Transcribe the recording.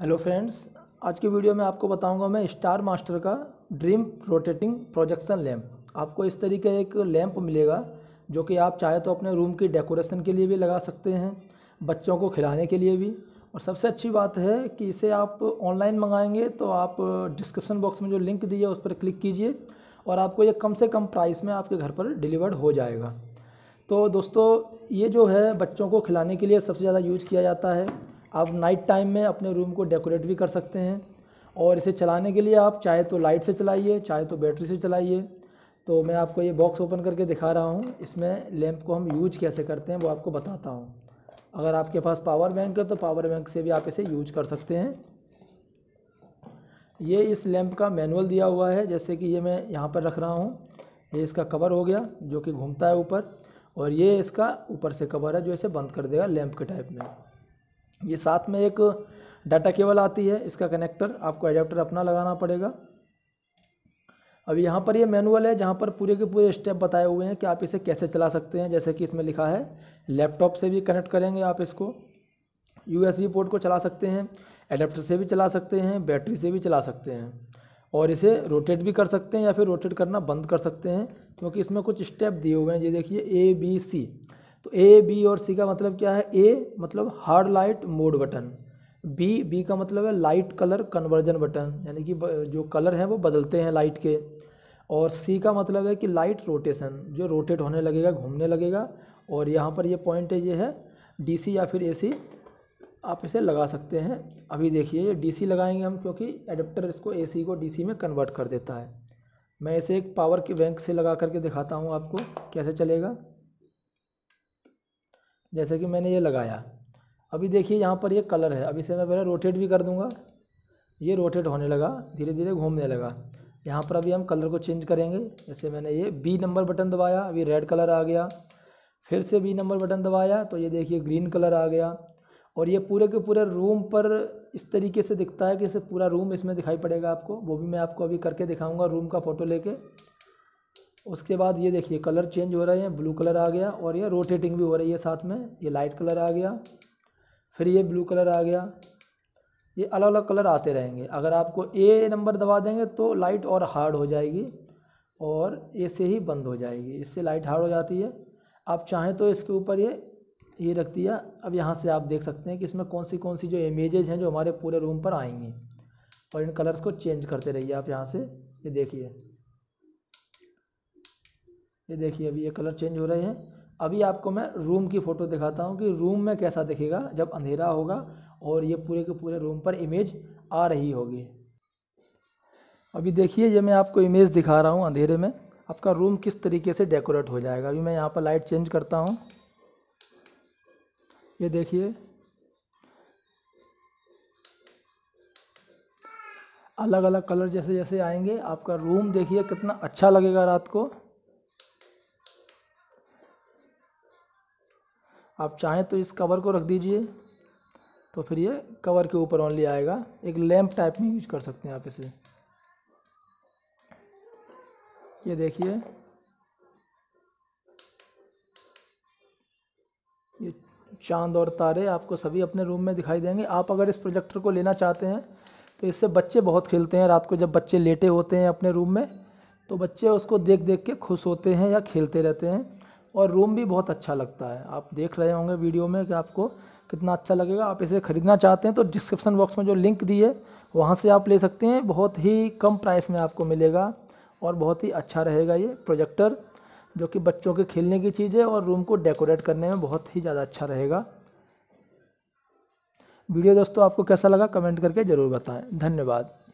hello friends आज की video में आपको बताऊंगा मैं स्टार मास्टर का ड्रीम रोटेटिंग प्रोजेक्शन लैम्प आपको इस तरीके एक लैम्प मिलेगा जो कि आप चाहे तो अपने रूम की डेकोरेशन के लिए भी लगा सकते हैं बच्चों को खिलाने के लिए भी और सबसे अच्छी बात है कि इसे आप ऑनलाइन मंगाएंगे तो आप डिस्क्रिप्सन बॉक्स में जो लिंक दी है उस पर क्लिक कीजिए और आपको ये कम से कम प्राइस में आपके घर पर डिलीवर्ड हो जाएगा तो दोस्तों ये जो है बच्चों को खिलाने के लिए सबसे ज़्यादा यूज किया जाता है आप नाइट टाइम में अपने रूम को डेकोरेट भी कर सकते हैं और इसे चलाने के लिए आप चाहे तो लाइट से चलाइए चाहे तो बैटरी से चलाइए तो मैं आपको ये बॉक्स ओपन करके दिखा रहा हूँ इसमें लैंप को हम यूज कैसे करते हैं वो आपको बताता हूँ अगर आपके पास पावर बैंक है तो पावर बैंक से भी आप इसे यूज कर सकते हैं ये इस लैंप का मैनुअल दिया हुआ है जैसे कि ये मैं यहाँ पर रख रहा हूँ ये इसका कवर हो गया जो कि घूमता है ऊपर और ये इसका ऊपर से कवर है जो इसे बंद कर देगा लैंप के टाइप में ये साथ में एक डाटा केबल आती है इसका कनेक्टर आपको अडेप्टर अपना लगाना पड़ेगा अब यहाँ पर ये मैनुअल है जहाँ पर पूरे के पूरे स्टेप बताए हुए हैं कि आप इसे कैसे चला सकते हैं जैसे कि इसमें लिखा है लैपटॉप से भी कनेक्ट करेंगे आप इसको यू पोर्ट को चला सकते हैं एडाप्टर से भी चला सकते हैं बैटरी से भी चला सकते हैं और इसे रोटेट भी कर सकते हैं या फिर रोटेट करना बंद कर सकते हैं क्योंकि इसमें कुछ स्टेप दिए हुए हैं ये देखिए ए बी सी तो ए बी और सी का मतलब क्या है ए मतलब hard light mode button B B का मतलब है लाइट कलर कन्वर्जन बटन यानी कि जो कलर हैं वो बदलते हैं लाइट के और सी का मतलब है कि लाइट रोटेशन जो रोटेट होने लगेगा घूमने लगेगा और यहाँ पर ये पॉइंट है ये है डीसी या फिर एसी आप इसे लगा सकते हैं अभी देखिए ये डीसी लगाएंगे हम क्योंकि एडप्टर इसको एसी को डीसी में कन्वर्ट कर देता है मैं इसे एक पावर के बैंक से लगा करके दिखाता हूँ आपको कैसे चलेगा जैसे कि मैंने ये लगाया अभी देखिए यहाँ पर ये कलर है अभी से मैं पहले रोटेट भी कर दूँगा ये रोटेट होने लगा धीरे धीरे घूमने लगा यहाँ पर अभी हम कलर को चेंज करेंगे जैसे मैंने ये बी नंबर बटन दबाया अभी रेड कलर आ गया फिर से बी नंबर बटन दबाया तो ये देखिए ग्रीन कलर आ गया और ये पूरे के पूरे रूम पर इस तरीके से दिखता है कि इसे पूरा रूम इसमें दिखाई पड़ेगा आपको वो भी मैं आपको अभी करके दिखाऊंगा रूम का फ़ोटो लेके उसके बाद ये देखिए कलर चेंज हो रहे हैं ब्लू कलर आ गया और ये रोटेटिंग भी हो रही है साथ में ये लाइट कलर आ गया फिर ये ब्लू कलर आ गया ये अलग अलग कलर आते रहेंगे अगर आपको ए नंबर दबा देंगे तो लाइट और हार्ड हो जाएगी और ए से ही बंद हो जाएगी इससे लाइट हार्ड हो जाती है आप चाहें तो इसके ऊपर ये ये रख दिया अब यहाँ से आप देख सकते हैं कि इसमें कौन सी कौन सी जो इमेजेज हैं जो हमारे पूरे रूम पर आएंगी और इन कलर्स को चेंज करते रहिए आप यहाँ से ये देखिए ये देखिए अभी ये कलर चेंज हो रहे हैं अभी आपको मैं रूम की फ़ोटो दिखाता हूँ कि रूम में कैसा दिखेगा जब अंधेरा होगा और ये पूरे के पूरे रूम पर इमेज आ रही होगी अभी देखिए ये मैं आपको इमेज दिखा रहा हूँ अंधेरे में आपका रूम किस तरीके से डेकोरेट हो जाएगा अभी मैं यहाँ पर लाइट चेंज करता हूँ ये देखिए अलग अलग कलर जैसे जैसे आएंगे आपका रूम देखिए कितना अच्छा लगेगा रात को आप चाहें तो इस कवर को रख दीजिए तो फिर ये कवर के ऊपर ओनली आएगा एक लैम्प टाइप में यूज कर सकते हैं आप इसे ये देखिए ये चांद और तारे आपको सभी अपने रूम में दिखाई देंगे आप अगर इस प्रोजेक्टर को लेना चाहते हैं तो इससे बच्चे बहुत खेलते हैं रात को जब बच्चे लेटे होते हैं अपने रूम में तो बच्चे उसको देख देख के खुश होते हैं या खेलते रहते हैं और रूम भी बहुत अच्छा लगता है आप देख रहे होंगे वीडियो में कि आपको कितना अच्छा लगेगा आप इसे ख़रीदना चाहते हैं तो डिस्क्रिप्शन बॉक्स में जो लिंक दी है वहाँ से आप ले सकते हैं बहुत ही कम प्राइस में आपको मिलेगा और बहुत ही अच्छा रहेगा ये प्रोजेक्टर जो कि बच्चों के खेलने की चीज़ है और रूम को डेकोरेट करने में बहुत ही ज़्यादा अच्छा रहेगा वीडियो दोस्तों आपको कैसा लगा कमेंट करके ज़रूर बताएं धन्यवाद